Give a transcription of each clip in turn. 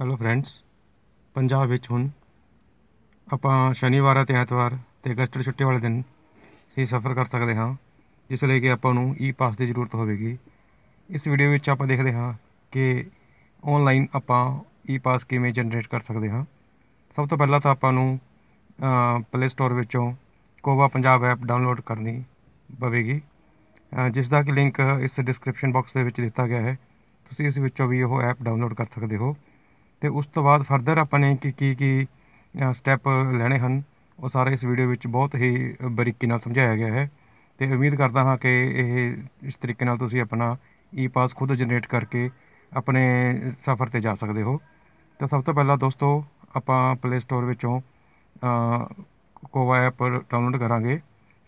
hello friends Punjab ਵਿੱਚ ਹੁਣ ਆਪਾਂ ਸ਼ਨੀਵਾਰ ਅਤੇ ਐਤਵਾਰ ਤੇ ਅਗਸਟ ਛੁੱਟੀ ਵਾਲੇ ਦਿਨ ਹੀ ਸਫ਼ਰ ਕਰ ਸਕਦੇ ਹਾਂ ਜਿਸ ਲਈ ਕਿ ਆਪਾਂ ਨੂੰ ਈ ਪਾਸ ਦੀ ਜ਼ਰੂਰਤ ਹੋਵੇਗੀ ਇਸ ਵੀਡੀਓ ਵਿੱਚ ਆਪਾਂ ਦੇਖਦੇ ਹਾਂ ਕਿ ਆਨਲਾਈਨ ਆਪਾਂ ਈ ਪਾਸ ਕਿਵੇਂ ਜਨਰੇਟ ਕਰ ਸਕਦੇ ਹਾਂ ਸਭ ਤੋਂ ਪਹਿਲਾਂ ਤਾਂ ਆਪਾਂ ਨੂੰ ਪਲੇ ਸਟੋਰ ਵਿੱਚੋਂ ਕੋਵਾ ਪੰਜਾਬ ਐਪ ਡਾਊਨਲੋਡ ਕਰਨੀ ਪਵੇਗੀ ਜਿਸ ਦਾ ਕਿ ਲਿੰਕ ਇਸ ਡਿਸਕ੍ਰਿਪਸ਼ਨ ਬਾਕਸ ਦੇ ਵਿੱਚ ਦਿੱਤਾ ਗਿਆ ਹੈ ਤੁਸੀਂ ਇਸ ਵਿੱਚੋਂ ਵੀ ਉਹ ਐਪ ਡਾਊਨਲੋਡ ਕਰ ਸਕਦੇ ਹੋ ਤੇ ਉਸ ਤੋਂ ਬਾਅਦ ਫਰਦਰ ਆਪਾਂ ਨੇ ਕੀ ਕੀ ਕੀ ਸਟੈਪ ਲੈਣੇ ਹਨ ਉਹ ਸਾਰੇ ਇਸ ਵੀਡੀਓ ਵਿੱਚ ਬਹੁਤ ਹੀ ਬਰੀਕੀ ਨਾਲ ਸਮਝਾਇਆ ਗਿਆ ਹੈ ਤੇ ਉਮੀਦ ਕਰਦਾ ਹਾਂ ਕਿ ਇਹ ਇਸ ਤਰੀਕੇ ਨਾਲ ਤੁਸੀਂ ਆਪਣਾ ਈ ਪਾਸ ਖੁਦ ਜਨਰੇਟ ਕਰਕੇ ਆਪਣੇ ਸਫ਼ਰ ਤੇ ਜਾ ਸਕਦੇ ਹੋ ਤਾਂ ਸਭ ਤੋਂ ਪਹਿਲਾਂ ਦੋਸਤੋ ਆਪਾਂ ਪਲੇ ਸਟੋਰ ਵਿੱਚੋਂ ਕੋਵਾ ਐਪ ਡਾਊਨਲੋਡ ਕਰਾਂਗੇ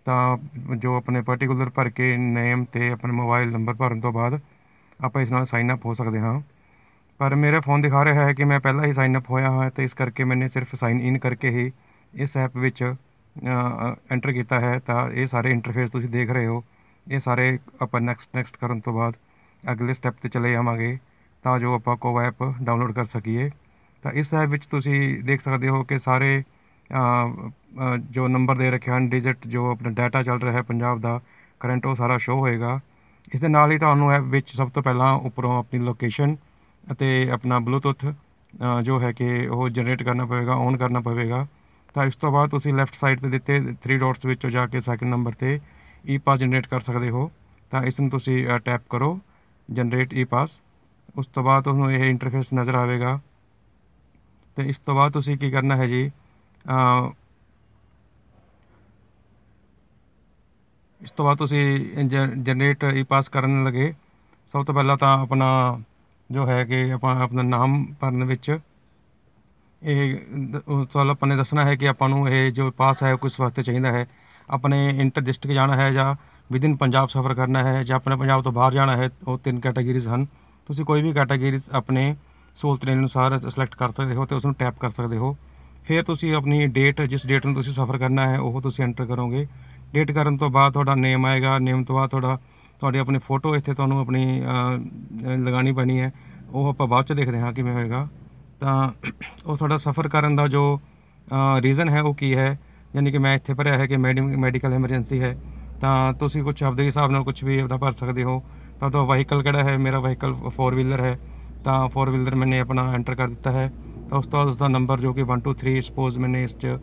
ਤਾਂ ਜੋ ਆਪਣੇ ਪਾਰਟਿਕੂਲਰ ਭਰ ਕੇ ਨੇਮ ਤੇ ਆਪਣੇ ਮੋਬਾਈਲ ਨੰਬਰ ਭਰਨ ਤੋਂ ਬਾਅਦ ਆਪਾਂ ਇਸ ਨਾਲ ਸਾਈਨ ਅਪ ਹੋ ਸਕਦੇ ਹਾਂ ਪਰ ਮੇਰਾ ਫ਼ੋਨ ਦਿਖਾ ਰਿਹਾ ਹੈ ਕਿ ਮੈਂ ਪਹਿਲਾਂ ਹੀ ਸਾਈਨ ਅਪ ਹੋਇਆ ਹਾਂ ਤੇ ਇਸ ਕਰਕੇ ਮੈਨੇ ਸਿਰਫ਼ ਸਾਈਨ ਇਨ ਕਰਕੇ ਹੀ ਇਸ ਐਪ ਵਿੱਚ ਐਂਟਰ ਕੀਤਾ ਹੈ ਤਾਂ ਇਹ ਸਾਰੇ ਇੰਟਰਫੇਸ ਤੁਸੀਂ ਦੇਖ ਰਹੇ ਹੋ ਇਹ ਸਾਰੇ ਆਪਾਂ ਨੈਕਸਟ ਨੈਕਸਟ ਕਰਨ ਤੋਂ ਬਾਅਦ ਅਗਲੇ ਸਟੈਪ ਤੇ ਚਲੇ ਜਾਵਾਂਗੇ ਤਾਂ ਜੋ ਆਪਾਂ ਕੋ ਐਪ ਡਾਊਨਲੋਡ ਕਰ ਸਕੀਏ ਤਾਂ ਇਸ ਐਪ ਵਿੱਚ ਤੁਸੀਂ ਦੇਖ ਸਕਦੇ ਹੋ ਕਿ ਸਾਰੇ ਜੋ ਨੰਬਰ ਦੇ ਰੱਖੇ ਹਨ ਡਿਜਿਟ ਜੋ ਆਪਣਾ ਡਾਟਾ ਚੱਲ ਰਿਹਾ ਹੈ ਪੰਜਾਬ ਦਾ ਕਰੰਟ ਉਹ ਸਾਰਾ ਸ਼ੋ ਹੋਏਗਾ ਇਸ ਦੇ ਨਾਲ ਹੀ ਤੁਹਾਨੂੰ ਐਪ ਵਿੱਚ ਸਭ ਤੋਂ ਪਹਿਲਾਂ ਉੱਪਰੋਂ ਆਪਣੀ ਲੋਕੇਸ਼ਨ ਅਤੇ ਆਪਣਾ ਬਲੂਟੁੱਥ ਜੋ ਹੈ ਕਿ ਉਹ ਜਨਰੇਟ ਕਰਨਾ ਪਵੇਗਾ ਔਨ ਕਰਨਾ ਪਵੇਗਾ ਤਾਂ ਇਸ ਤੋਂ ਬਾਅਦ ਤੁਸੀਂ ਲੈਫਟ ਸਾਈਡ ਤੇ ਦਿੱਤੇ 3 ਡਾਟਸ ਵਿੱਚੋਂ ਜਾ ਕੇ ਸੈਕਿੰਡ ਨੰਬਰ ਤੇ ਈ ਪਾਸ ਜਨਰੇਟ ਕਰ ਸਕਦੇ ਹੋ ਤਾਂ ਇਸ ਨੂੰ ਤੁਸੀਂ ਟੈਪ ਕਰੋ ਜਨਰੇਟ ਈ ਪਾਸ ਉਸ ਤੋਂ ਬਾਅਦ ਤੁਹਾਨੂੰ ਇਹ ਇੰਟਰਫੇਸ ਨਜ਼ਰ ਆਵੇਗਾ ਤੇ ਇਸ ਤੋਂ ਬਾਅਦ ਤੁਸੀਂ ਕੀ ਕਰਨਾ ਹੈ ਜੀ ਇਸ ਤੋਂ ਬਾਅਦ ਤੁਸੀਂ ਜਨਰੇਟ ਈ ਪਾਸ ਕਰਨ ਲੱਗੇ ਸਭ ਤੋਂ ਪਹਿਲਾਂ ਤਾਂ ਆਪਣਾ ਜੋ ਹੈ ਕਿ ਆਪਾਂ ਆਪਣਾ ਨਾਮ ਭਰਨ ਵਿੱਚ ਇਹ ਤੁਹਾਨੂੰ ਆਪਾਂ ਨੇ ਦੱਸਣਾ ਹੈ ਕਿ ਆਪਾਂ ਨੂੰ ਇਹ ਜੋ ਪਾਸ ਹੈ ਕਿਸ ਵਾਸਤੇ ਚਾਹੀਦਾ ਹੈ ਆਪਣੇ ਇੰਟਰ ਡਿਸਟ੍ਰਿਕਟ ਜਾਣਾ ਹੈ ਜਾਂ ਵਿਦਿਨ ਪੰਜਾਬ ਸਫ਼ਰ ਕਰਨਾ ਹੈ ਜਾਂ ਆਪਣੇ ਪੰਜਾਬ ਤੋਂ ਬਾਹਰ ਜਾਣਾ ਹੈ ਉਹ ਤਿੰਨ ਕੈਟਾਗਰੀਜ਼ ਹਨ ਤੁਸੀਂ ਕੋਈ ਵੀ ਕੈਟਾਗਰੀ ਆਪਣੇ ਸਹੂਲਤ ਦੇ ਅਨੁਸਾਰ ਸਿਲੈਕਟ ਕਰ ਸਕਦੇ ਹੋ ਤੇ ਉਸ ਨੂੰ ਟੈਪ ਕਰ ਸਕਦੇ ਹੋ ਫਿਰ ਤੁਸੀਂ ਆਪਣੀ ਡੇਟ ਜਿਸ ਡੇਟ ਨੂੰ ਤੁਸੀਂ ਸਫ਼ਰ ਕਰਨਾ ਹੈ ਉਹ ਤੁਸੀਂ ਐਂਟਰ ਕਰੋਗੇ ਡੇਟ ਕਰਨ ਤੋਂ ਬਾਅਦ ਤੁਹਾਡਾ ਨੇਮ ਆਏਗਾ ਨੇਮ ਤੋਂ ਬਾਅਦ ਤੁਹਾਡਾ ਤੁਹਾਡੀ ਆਪਣੀ ਫੋਟੋ ਇੱਥੇ ਤੁਹਾਨੂੰ ਆਪਣੀ ਲਗਾਣੀ ਪਣੀ ਹੈ ਉਹ ਆਪਾਂ ਬਾਅਦ ਚ ਦੇਖਦੇ ਹਾਂ ਕਿਵੇਂ ਹੋਏਗਾ ਤਾਂ ਉਹ ਤੁਹਾਡਾ ਸਫ਼ਰ ਕਰਨ ਦਾ ਜੋ ਰੀਜ਼ਨ ਹੈ ਉਹ ਕੀ ਹੈ ਯਾਨੀ ਕਿ ਮੈਂ ਇੱਥੇ ਭਰਿਆ ਹੈ ਕਿ ਮੈਡੀਕਲ ਐਮਰਜੈਂਸੀ ਹੈ ਤਾਂ ਤੁਸੀਂ ਕੁਝ ਆਪਦੇ ਹਿਸਾਬ ਨਾਲ ਕੁਝ ਵੀ ਆਪਦਾ ਭਰ ਸਕਦੇ ਹੋ ਤਾਂ ਤੁਹਾਡਾ ਵਾਹੀਕਲ ਕਿਹੜਾ ਹੈ ਮੇਰਾ ਵਾਹੀਕਲ 4 ਵੀਲਰ ਹੈ ਤਾਂ 4 ਵੀਲਰ ਮੈਨੇ ਆਪਣਾ ਐਂਟਰ ਕਰ ਦਿੱਤਾ ਹੈ ਤਾਂ ਉਸ ਤੋਂ ਬਾਅਦ ਉਸ ਦਾ ਨੰਬਰ ਜੋ ਕਿ 123 ਸਪੋਜ਼ ਮੈਨੇ ਇਸ 'ਚ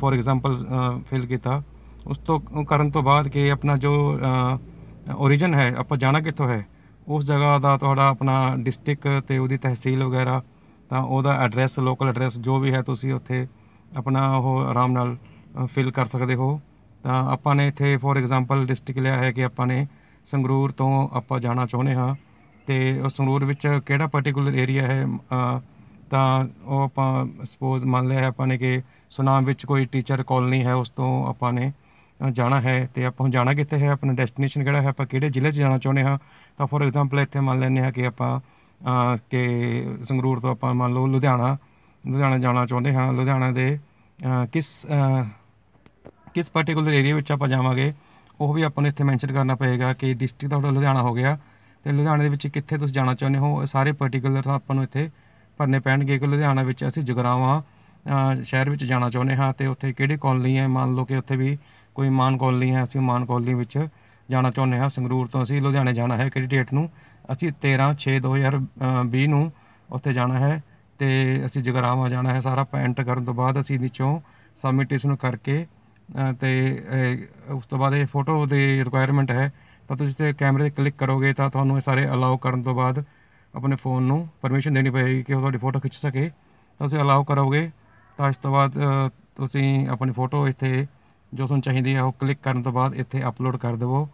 ਫੋਰ ਐਗਜ਼ਾਮਪਲ ਫਿਲ ਕੀਤਾ ਉਸ ਤੋਂ ਕਰਨ ਤੋਂ ਬਾਅਦ ਕਿ ਆਪਣਾ ਜੋ origin ਹੈ ਆਪਾਂ ਜਾਣਾ ਕਿੱਥੋਂ ਹੈ ਉਸ ਜਗ੍ਹਾ ਦਾ ਤੁਹਾਡਾ ਆਪਣਾ ਡਿਸਟ੍ਰਿਕਟ ਤੇ ਉਹਦੀ ਤਹਿਸੀਲ ਵਗੈਰਾ ਤਾਂ ਉਹਦਾ ਐਡਰੈਸ ਲੋਕਲ ਐਡਰੈਸ ਜੋ ਵੀ ਹੈ ਤੁਸੀਂ ਉੱਥੇ ਆਪਣਾ ਉਹ ਆਰਾਮ ਨਾਲ ਫਿਲ ਕਰ ਸਕਦੇ ਹੋ ਤਾਂ ਆਪਾਂ ਨੇ ਇੱਥੇ ਫੋਰ ਐਗਜ਼ਾਮਪਲ ਡਿਸਟ੍ਰਿਕਟ ਲਿਆ ਹੈ ਕਿ ਆਪਾਂ ਨੇ ਸੰਗਰੂਰ ਤੋਂ ਆਪਾਂ ਜਾਣਾ ਚਾਹੁੰਦੇ ਹਾਂ ਤੇ ਉਸ ਸੰਗਰੂਰ ਵਿੱਚ ਕਿਹੜਾ ਪਾਰਟਿਕੂਲਰ ਏਰੀਆ ਹੈ ਤਾਂ ਉਹ ਆਪਾਂ ਸਪੋਜ਼ ਮੰਨ ਲਿਆ ਹੈ ਆਪਾਂ ਨੇ ਕਿ ਸੁਨਾਮ ਵਿੱਚ ਕੋਈ ਟੀਚਰ ਕਾਲਨੀ ਹੈ ਉਸ ਤੋਂ ਆਪਾਂ ਨੇ ਜਾਣਾ ਹੈ ਤੇ ਆਪਾਂ ਹੁਣ ਜਾਣਾ ਕਿੱਥੇ ਹੈ ਆਪਣਾ ਡੈਸਟੀਨੇਸ਼ਨ ਕਿਹੜਾ ਹੈ ਆਪਾਂ ਕਿਹੜੇ ਜ਼ਿਲ੍ਹੇ 'ਚ ਜਾਣਾ ਚਾਹੁੰਦੇ ਹਾਂ ਤਾਂ ਫੋਰ ਐਗਜ਼ਾਮਪਲ ਇੱਥੇ ਮੰਨ ਲੈਂਦੇ ਹਾਂ ਕਿ ਆਪਾਂ ਕਿ ਸੰਗਰੂਰ ਤੋਂ ਆਪਾਂ ਮੰਨ ਲਓ ਲੁਧਿਆਣਾ ਲੁਧਿਆਣਾ ਜਾਣਾ ਚਾਹੁੰਦੇ ਹਾਂ ਲੁਧਿਆਣਾ ਦੇ ਕਿਸ ਕਿਸ ਪਾਰਟਿਕੂਲਰ ਏਰੀਆ ਵਿੱਚ ਆਪਾਂ ਜਾਵਾਂਗੇ ਉਹ ਵੀ ਆਪਾਂ ਨੂੰ ਇੱਥੇ ਮੈਂਸ਼ਨ ਕਰਨਾ ਪਏਗਾ ਕਿ ਡਿਸਟ੍ਰਿਕਟ ਤੁਹਾਡਾ ਲੁਧਿਆਣਾ ਹੋ ਗਿਆ ਤੇ ਲੁਧਿਆਣਾ ਦੇ ਵਿੱਚ ਕਿੱਥੇ ਤੁਸੀਂ ਜਾਣਾ ਚਾਹੁੰਦੇ ਹੋ ਸਾਰੇ ਪਾਰਟਿਕੂਲਰ ਆਪਾਂ ਨੂੰ ਇੱਥੇ ਭਰਨੇ ਪੈਣਗੇ ਕਿ ਲੁਧਿਆਣਾ ਵਿੱਚ ਅਸੀਂ ਜਗਰਾਵਾਂ ਸ਼ਹਿਰ ਵਿੱਚ ਜਾਣਾ ਚਾਹੁੰਦੇ ਹਾਂ ਤੇ ਉੱਥੇ ਕਿਹੜੇ ਕਾਲਨੀ ਹੈ ਮੰਨ ਲਓ ਕਿ ਉੱਥੇ ਵੀ ਕੋਈ ਮਾਨ ਕੌਲੀ ਹੈ ਅਸੀਂ ਮਾਨ ਕੌਲੀ ਵਿੱਚ ਜਾਣਾ ਚਾਹੁੰਦੇ ਹਾਂ ਸੰਗਰੂਰ ਤੋਂ ਅਸੀਂ ਲੁਧਿਆਣੇ ਜਾਣਾ ਹੈ ਕਿਹੜੀ ਡੇਟ ਨੂੰ ਅਸੀਂ 13 6 2020 ਨੂੰ ਉੱਥੇ ਜਾਣਾ ਹੈ ਤੇ ਅਸੀਂ ਜਗਰਾਵਾ ਜਾਣਾ ਹੈ ਸਾਰਾ ਪੈਂਟ ਕਰਨ ਤੋਂ ਬਾਅਦ ਅਸੀਂ ਵਿੱਚੋਂ ਸਬਮਿਟ ਇਸ ਨੂੰ ਕਰਕੇ ਤੇ ਉਸ ਤੋਂ ਬਾਅਦ ਇਹ ਫੋਟੋ ਦੀ ਰਿਕੁਆਇਰਮੈਂਟ ਹੈ ਤਾਂ ਤੁਸੀਂ ਤੇ ਕੈਮਰੇ ਤੇ ਕਲਿੱਕ ਕਰੋਗੇ ਤਾਂ ਤੁਹਾਨੂੰ ਇਹ ਸਾਰੇ ਅਲਾਉ ਕਰਨ ਤੋਂ ਬਾਅਦ ਆਪਣੇ ਫੋਨ ਨੂੰ ਪਰਮਿਸ਼ਨ ਦੇਣੀ ਪਏਗੀ ਕਿ ਉਹ ਤੁਹਾਡੀ ਫੋਟੋ ਖਿੱਚ ਸਕੇ ਤੁਸੀਂ ਅਲਾਉ ਕਰੋਗੇ ਤਾਂ ਇਸ ਤੋਂ ਬਾਅਦ ਤੁਸੀਂ ਆਪਣੀ ਫੋਟੋ ਇੱਥੇ ਜੋ ਤੁਹਾਨੂੰ ਚਾਹੀਦੀ ਹੈ ਉਹ ਕਲਿੱਕ ਕਰਨ ਤੋਂ ਬਾਅਦ ਇੱਥੇ ਅਪਲੋਡ ਕਰ ਦਿਵੋ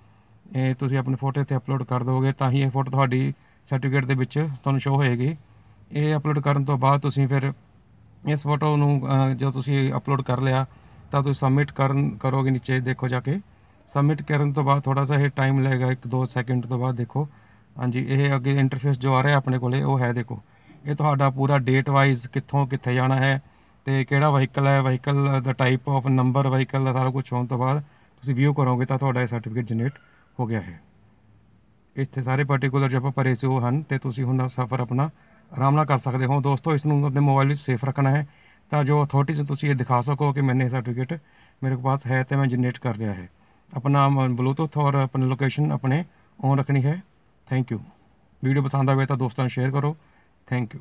ਇਹ ਤੁਸੀਂ ਆਪਣੀ ਫੋਟੋ ਇੱਥੇ ਅਪਲੋਡ ਕਰ ਦੋਗੇ ਤਾਂ ਹੀ ਇਹ ਫੋਟੋ ਤੁਹਾਡੀ ਸਰਟੀਫਿਕੇਟ ਦੇ ਵਿੱਚ ਤੁਹਾਨੂੰ ਸ਼ੋ ਹੋਏਗੀ ਇਹ ਅਪਲੋਡ ਕਰਨ ਤੋਂ ਬਾਅਦ ਤੁਸੀਂ ਫਿਰ ਇਸ ਫੋਟੋ ਨੂੰ ਜੋ ਤੁਸੀਂ ਅਪਲੋਡ ਕਰ ਲਿਆ ਤਾਂ ਤੁਸੀਂ ਸਬਮਿਟ ਕਰਨ ਕਰੋਗੇ ਨੀਚੇ ਦੇਖੋ ਜਾ ਕੇ ਸਬਮਿਟ ਕਰਨ ਤੋਂ ਬਾਅਦ ਥੋੜਾ ਜਿਹਾ ਇਹ ਟਾਈਮ ਲੱਗੇਗਾ 1-2 ਸੈਕਿੰਡ ਤੋਂ ਬਾਅਦ ਦੇਖੋ ਹਾਂਜੀ ਇਹ ਅੱਗੇ ਇੰਟਰਫੇਸ ਜੋ ਆ ਰਿਹਾ ਆਪਣੇ ਕੋਲੇ ਉਹ ਹੈ ਦੇਖੋ ਇਹ ਤੁਹਾਡਾ ਪੂਰਾ ਡੇਟ ਵਾਈਜ਼ ਕਿੱਥੋਂ ਕਿੱਥੇ ਜਾਣਾ ਹੈ ਤੇ ਕਿਹੜਾ ਵਹੀਕਲ ਹੈ ਵਹੀਕਲ ਦਾ ਟਾਈਪ ਆਫ ਨੰਬਰ ਵਹੀਕਲ ਦਾ ਸਾਰਾ ਕੁਝ ਹੋਣ ਤੋਂ ਬਾਅਦ ਤੁਸੀਂ ਵੀਓ ਕਰੋਗੇ ਤਾਂ ਤੁਹਾਡਾ ਇਹ ਸਰਟੀਫਿਕੇਟ ਜਨਰੇਟ ਹੋ ਗਿਆ ਹੈ ਇੱਥੇ ਸਾਰੇ ਪਾਰਟਿਕੂਲਰ ਜਪਾ ਪਰੇ ਸੇ ਉਹ ਹਨ ਤੇ ਤੁਸੀਂ ਹੁਣ ਸਫ਼ਰ ਆਪਣਾ ਆਰਾਮ ਨਾਲ ਕਰ ਸਕਦੇ ਹੋ ਦੋਸਤੋ ਇਸ ਨੂੰ ਆਪਣੇ ਮੋਬਾਈਲ ਵਿੱਚ ਸੇਫ ਰੱਖਣਾ ਹੈ ਤਾਂ ਜੋ ਅਥਾਰਟੀ ਨੂੰ ਤੁਸੀਂ ਇਹ ਦਿਖਾ ਸਕੋ ਕਿ ਮੈਨੇ ਸਰਟੀਫਿਕੇਟ ਮੇਰੇ ਪਾਸ ਹੈ ਤੇ ਮੈਂ ਜਨਰੇਟ ਕਰ ਲਿਆ ਹੈ ਆਪਣਾ ਬਲੂਟੁੱਥ ਔਰ ਆਪਣੀ ਲੋਕੇਸ਼ਨ ਆਪਣੇ ਔਨ ਰੱਖਣੀ ਹੈ ਥੈਂਕ ਯੂ ਵੀਡੀਓ ਪਸੰਦ ਆਵੇ ਤਾਂ ਦੋਸਤਾਂ ਨੂੰ ਸ਼ੇਅਰ ਕਰੋ ਥੈਂਕ ਯੂ